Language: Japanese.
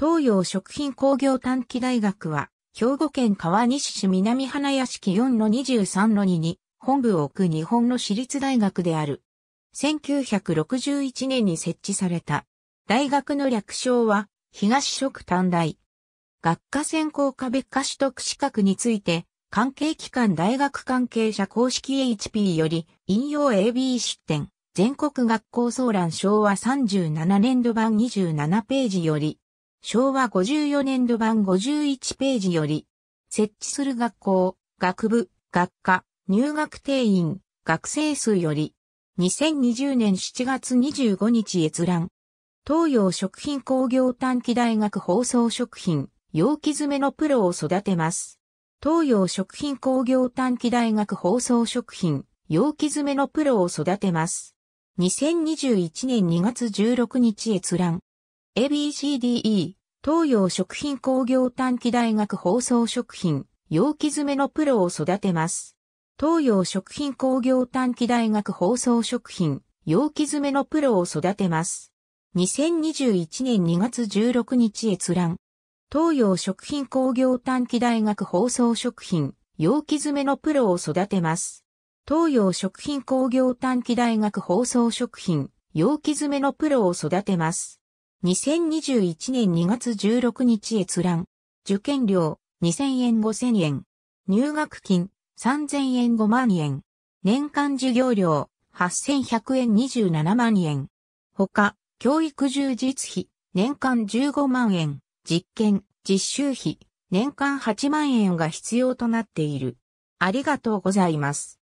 東洋食品工業短期大学は、兵庫県川西市南花屋敷4-23-2に本部を置く日本の私立大学である。1961年に設置された。大学の略称は、東食短大。学科専攻科別科取得資格について、関係機関大学関係者公式 HP より、引用 AB 出典、全国学校総覧昭和37年度版27ページより、昭和54年度版51ページより、設置する学校、学部、学科、入学定員、学生数より、2020年7月25日閲覧。東洋食品工業短期大学包装食品、容器詰めのプロを育てます。東洋食品工業短期大学包装食品、容器詰めのプロを育てます。2021年2月16日閲覧。ABCDE、東洋食品工業短期大学包装食品、容器詰めのプロを育てます。東洋食品工業短期大学包装食品、容器詰めのプロを育てます。2021年2月16日閲覧。東洋食品工業短期大学包装食品、容器詰めのプロを育てます。東洋食品工業短期大学包装食品、容器詰めのプロを育てます。2021年2月16日閲覧。受験料、2000円5000円。入学金、3000円5万円。年間授業料、8100円27万円。他、教育充実費、年間15万円。実験、実習費、年間8万円が必要となっている。ありがとうございます。